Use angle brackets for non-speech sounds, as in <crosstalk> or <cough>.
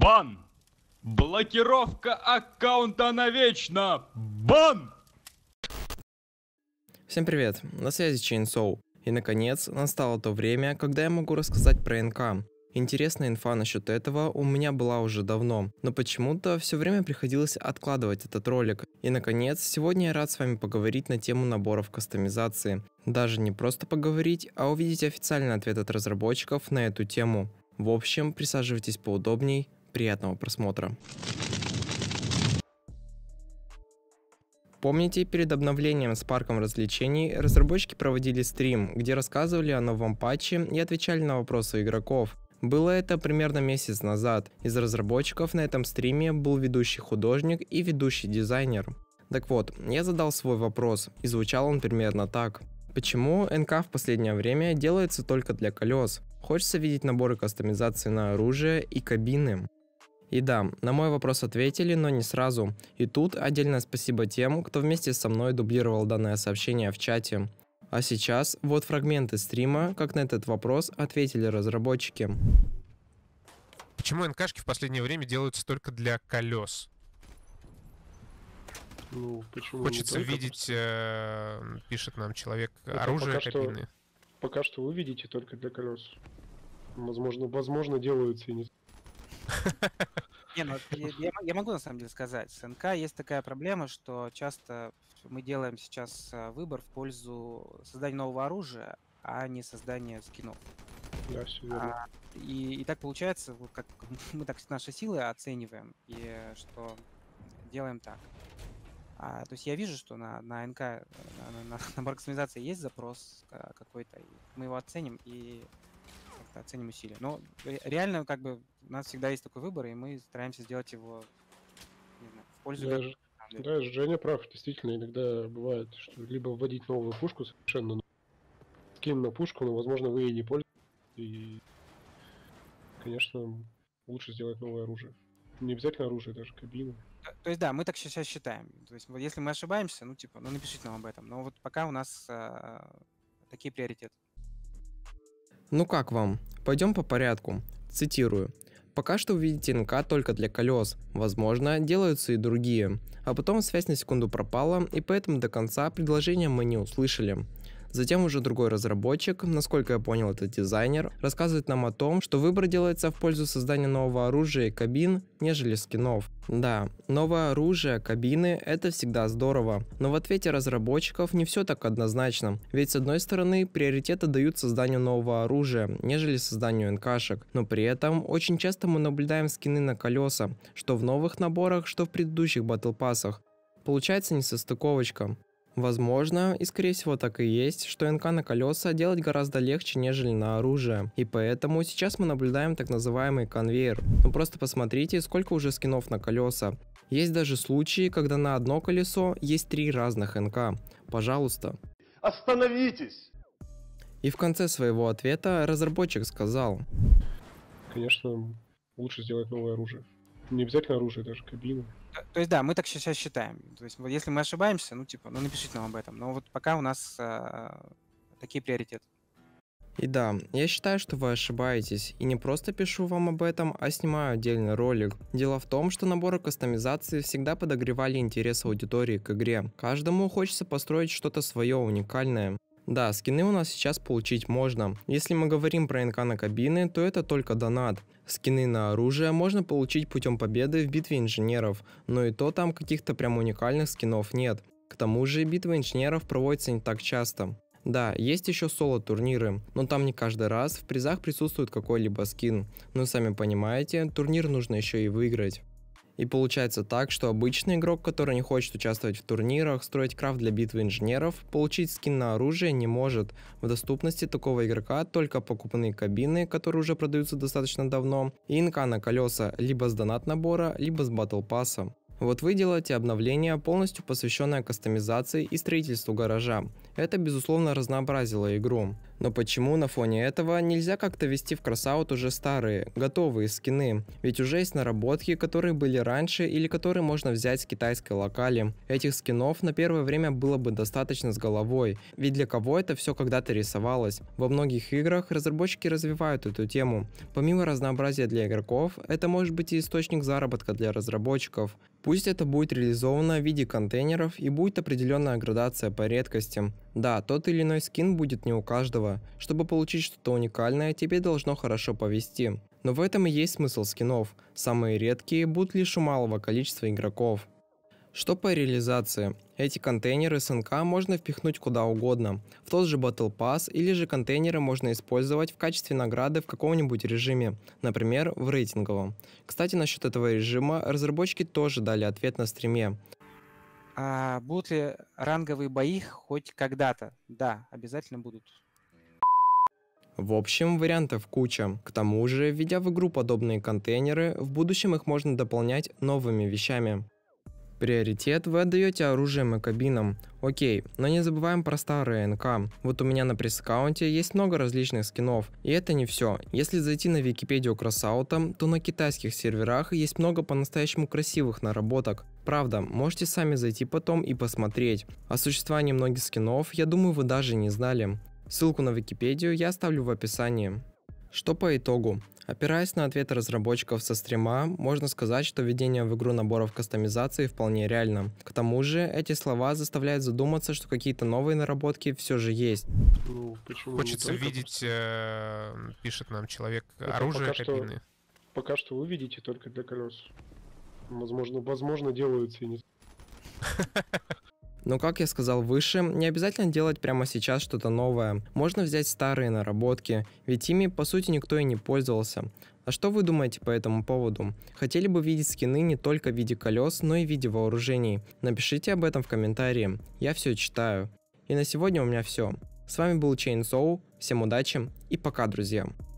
Бан! Блокировка аккаунта навечно! Бан! Всем привет, на связи Chainsaw. И наконец, настало то время, когда я могу рассказать про НК. Интересная инфа насчет этого у меня была уже давно, но почему-то все время приходилось откладывать этот ролик. И наконец, сегодня я рад с вами поговорить на тему наборов кастомизации. Даже не просто поговорить, а увидеть официальный ответ от разработчиков на эту тему. В общем, присаживайтесь поудобней, Приятного просмотра. Помните, перед обновлением с парком развлечений разработчики проводили стрим, где рассказывали о новом патче и отвечали на вопросы игроков. Было это примерно месяц назад. Из разработчиков на этом стриме был ведущий художник и ведущий дизайнер. Так вот, я задал свой вопрос, и звучал он примерно так. Почему НК в последнее время делается только для колес? Хочется видеть наборы кастомизации на оружие и кабины. И да, на мой вопрос ответили, но не сразу. И тут отдельное спасибо тем, кто вместе со мной дублировал данное сообщение в чате. А сейчас вот фрагменты стрима, как на этот вопрос ответили разработчики. Почему НКшки в последнее время делаются только для колес? Ну, почему Хочется видеть, э, пишет нам человек, Это оружие пока копийное. Что, пока что вы видите только для колес. Возможно, возможно делаются и не не, ну, я, я могу на самом деле сказать. С НК есть такая проблема, что часто мы делаем сейчас э, выбор в пользу создания нового оружия, а не создания скинов. Да, все верно. А, и, и так получается, вот как <laughs> мы так наши силы оцениваем, и что делаем так. А, то есть я вижу, что на, на НК, э, на, на, на <laughs> марксимизации есть запрос э, какой-то, мы его оценим и как-то оценим усилия. Но реально, как бы, у нас всегда есть такой выбор, и мы стараемся сделать его не знаю, в пользу. Да, да, Женя прав, действительно, иногда бывает, что либо вводить новую пушку совершенно скин на пушку, но, возможно, вы ей не пользуетесь. И, конечно, лучше сделать новое оружие. Не обязательно оружие, даже кабины. Э, то, есть, да, мы так сейчас считаем. То есть, если мы ошибаемся, ну, типа, ну, напишите нам об этом. Но вот пока у нас э, такие приоритеты. Ну как вам? Пойдем по порядку. Цитирую. Пока что увидите НК только для колес, возможно, делаются и другие. А потом связь на секунду пропала, и поэтому до конца предложения мы не услышали. Затем уже другой разработчик, насколько я понял, это дизайнер, рассказывает нам о том, что выбор делается в пользу создания нового оружия и кабин, нежели скинов. Да, новое оружие, кабины – это всегда здорово, но в ответе разработчиков не все так однозначно, ведь с одной стороны приоритеты дают созданию нового оружия, нежели созданию НКшек, но при этом очень часто мы наблюдаем скины на колеса, что в новых наборах, что в предыдущих батл Получается несостыковочка. Возможно, и скорее всего так и есть, что НК на колеса делать гораздо легче, нежели на оружие. И поэтому сейчас мы наблюдаем так называемый конвейер. Ну просто посмотрите, сколько уже скинов на колеса. Есть даже случаи, когда на одно колесо есть три разных НК. Пожалуйста. Остановитесь! И в конце своего ответа разработчик сказал. Конечно, лучше сделать новое оружие. Не обязательно оружие, даже кабины. То есть да, мы так сейчас считаем. То есть вот если мы ошибаемся, ну типа, ну напишите нам об этом. Но вот пока у нас э, такие приоритеты. И да, я считаю, что вы ошибаетесь, и не просто пишу вам об этом, а снимаю отдельный ролик. Дело в том, что наборы кастомизации всегда подогревали интерес аудитории к игре. Каждому хочется построить что-то свое уникальное. Да, скины у нас сейчас получить можно. Если мы говорим про НК на кабины, то это только донат. Скины на оружие можно получить путем победы в битве инженеров, но и то там каких-то прям уникальных скинов нет. К тому же битва инженеров проводится не так часто. Да, есть еще соло-турниры, но там не каждый раз в призах присутствует какой-либо скин. Но сами понимаете, турнир нужно еще и выиграть. И получается так, что обычный игрок, который не хочет участвовать в турнирах, строить крафт для битвы инженеров, получить скин на оружие не может. В доступности такого игрока только покупные кабины, которые уже продаются достаточно давно, и инка на колеса либо с донат набора, либо с батл пасса. Вот вы делаете обновление, полностью посвященное кастомизации и строительству гаража. Это безусловно разнообразило игру. Но почему на фоне этого нельзя как-то вести в кросаут уже старые, готовые скины? Ведь уже есть наработки, которые были раньше или которые можно взять с китайской локали. Этих скинов на первое время было бы достаточно с головой, ведь для кого это все когда-то рисовалось? Во многих играх разработчики развивают эту тему. Помимо разнообразия для игроков, это может быть и источник заработка для разработчиков. Пусть это будет реализовано в виде контейнеров и будет определенная градация по редкостям. Да, тот или иной скин будет не у каждого, правила. Чтобы получить что-то уникальное, тебе должно хорошо повести. Но в этом и есть смысл скинов. Самые редкие будут лишь у малого количества игроков. Что по реализации? Эти контейнеры СНК можно впихнуть куда угодно, в тот же Battle Pass или же контейнеры можно использовать в качестве награды в каком-нибудь режиме, например, в рейтинговом. Кстати, насчет этого режима разработчики тоже дали ответ на стриме. А будут ли ранговые бои хоть когда-то? Да, обязательно будут. В общем, вариантов куча. К тому же, введя в игру подобные контейнеры, в будущем их можно дополнять новыми вещами. Приоритет вы отдаете оружием и кабинам. Окей, но не забываем про старые НК. Вот у меня на пресс-аккаунте есть много различных скинов. И это не все. Если зайти на Википедию Красаута, то на китайских серверах есть много по-настоящему красивых наработок. Правда, можете сами зайти потом и посмотреть. О существовании многих скинов, я думаю, вы даже не знали. Ссылку на Википедию я оставлю в описании. Что по итогу? Опираясь на ответы разработчиков со стрима, можно сказать, что введение в игру наборов кастомизации вполне реально. К тому же, эти слова заставляют задуматься, что какие-то новые наработки все же есть. Ну, Хочется видеть, э, пишет нам человек, Это оружие пока кабины. Что, пока что вы видите только для колес. Возможно, возможно делаются и не... Но, как я сказал выше, не обязательно делать прямо сейчас что-то новое. Можно взять старые наработки, ведь ими по сути никто и не пользовался. А что вы думаете по этому поводу? Хотели бы видеть скины не только в виде колес, но и в виде вооружений? Напишите об этом в комментарии, я все читаю. И на сегодня у меня все. С вами был Chainsaw, всем удачи и пока, друзья.